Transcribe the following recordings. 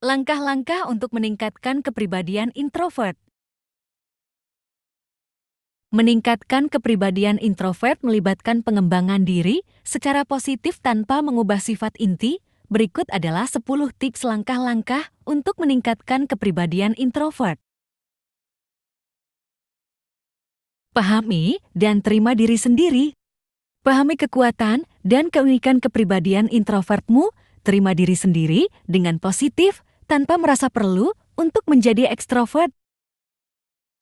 Langkah-langkah untuk meningkatkan kepribadian introvert. Meningkatkan kepribadian introvert melibatkan pengembangan diri secara positif tanpa mengubah sifat inti. Berikut adalah 10 tips langkah-langkah untuk meningkatkan kepribadian introvert. Pahami dan terima diri sendiri. Pahami kekuatan dan keunikan kepribadian introvertmu, terima diri sendiri dengan positif tanpa merasa perlu untuk menjadi ekstrovert.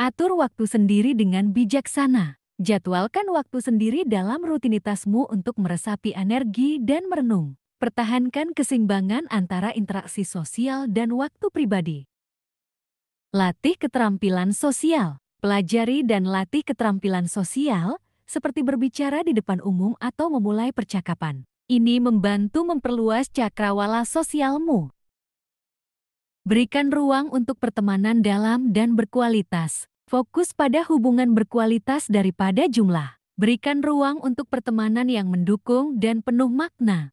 Atur waktu sendiri dengan bijaksana. Jadwalkan waktu sendiri dalam rutinitasmu untuk meresapi energi dan merenung. Pertahankan keseimbangan antara interaksi sosial dan waktu pribadi. Latih keterampilan sosial. Pelajari dan latih keterampilan sosial, seperti berbicara di depan umum atau memulai percakapan. Ini membantu memperluas cakrawala sosialmu. Berikan ruang untuk pertemanan dalam dan berkualitas. Fokus pada hubungan berkualitas daripada jumlah. Berikan ruang untuk pertemanan yang mendukung dan penuh makna.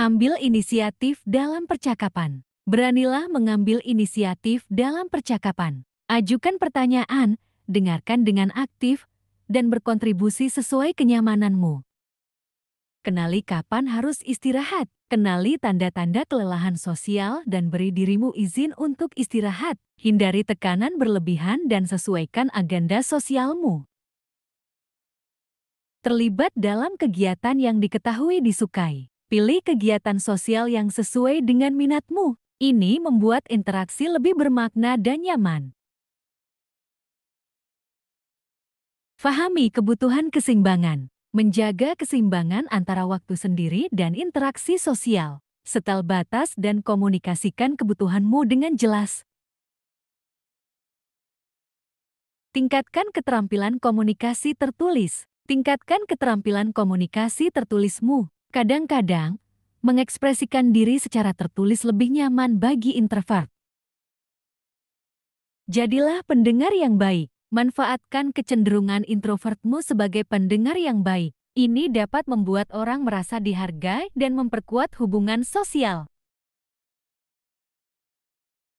Ambil inisiatif dalam percakapan. Beranilah mengambil inisiatif dalam percakapan. Ajukan pertanyaan, dengarkan dengan aktif, dan berkontribusi sesuai kenyamananmu. Kenali kapan harus istirahat Kenali tanda-tanda kelelahan sosial dan beri dirimu izin untuk istirahat. Hindari tekanan berlebihan dan sesuaikan agenda sosialmu. Terlibat dalam kegiatan yang diketahui disukai. Pilih kegiatan sosial yang sesuai dengan minatmu. Ini membuat interaksi lebih bermakna dan nyaman. Fahami kebutuhan keseimbangan menjaga keseimbangan antara waktu sendiri dan interaksi sosial, setel batas dan komunikasikan kebutuhanmu dengan jelas. Tingkatkan keterampilan komunikasi tertulis. Tingkatkan keterampilan komunikasi tertulismu. Kadang-kadang, mengekspresikan diri secara tertulis lebih nyaman bagi introvert. Jadilah pendengar yang baik. Manfaatkan kecenderungan introvertmu sebagai pendengar yang baik. Ini dapat membuat orang merasa dihargai dan memperkuat hubungan sosial.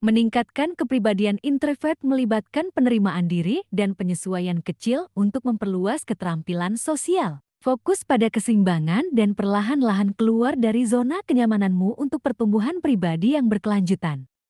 Meningkatkan kepribadian introvert melibatkan penerimaan diri dan penyesuaian kecil untuk memperluas keterampilan sosial. Fokus pada keseimbangan dan perlahan-lahan keluar dari zona kenyamananmu untuk pertumbuhan pribadi yang berkelanjutan.